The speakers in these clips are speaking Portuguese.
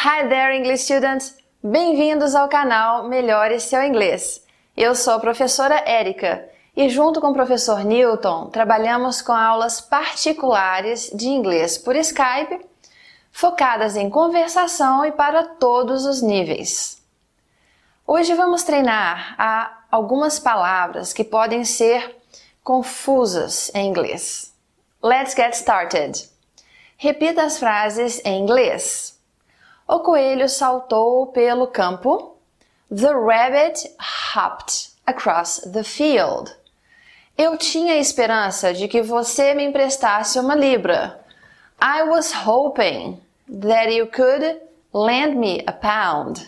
Hi there, English students! Bem-vindos ao canal Melhore Seu Inglês. Eu sou a professora Érica e, junto com o professor Newton, trabalhamos com aulas particulares de inglês por Skype, focadas em conversação e para todos os níveis. Hoje vamos treinar a algumas palavras que podem ser confusas em inglês. Let's get started! Repita as frases em inglês. O coelho saltou pelo campo. The rabbit hopped across the field. Eu tinha esperança de que você me emprestasse uma libra. I was hoping that you could lend me a pound.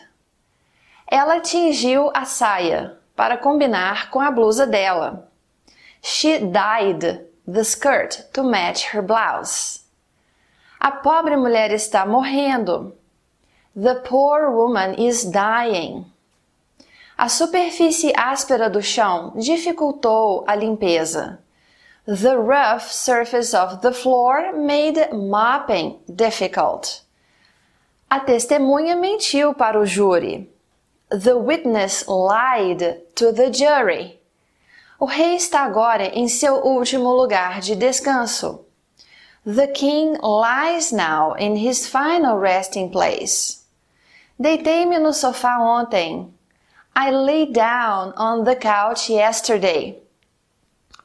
Ela tingiu a saia para combinar com a blusa dela. She dyed the skirt to match her blouse. A pobre mulher está morrendo. The poor woman is dying. A superfície áspera do chão dificultou a limpeza. The rough surface of the floor made mopping difficult. A testemunha mentiu para o júri. The witness lied to the jury. O rei está agora em seu último lugar de descanso. The king lies now in his final resting place. Deitei-me no sofá ontem. I lay down on the couch yesterday.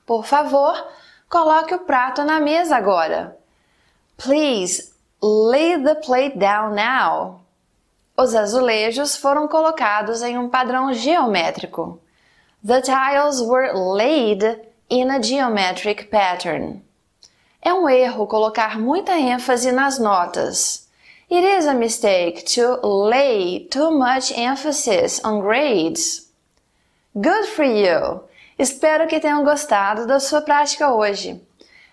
Por favor, coloque o prato na mesa agora. Please lay the plate down now. Os azulejos foram colocados em um padrão geométrico. The tiles were laid in a geometric pattern. É um erro colocar muita ênfase nas notas. It is a mistake to lay too much emphasis on grades. Good for you! Espero que tenham gostado da sua prática hoje.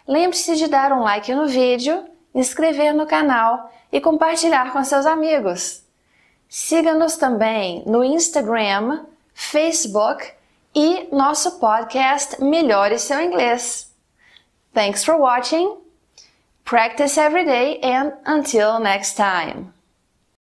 Lembre-se de dar um like no vídeo, inscrever no canal e compartilhar com seus amigos. Siga-nos também no Instagram, Facebook e nosso podcast Melhore Seu Inglês. Thanks for watching! Practice every day and until next time.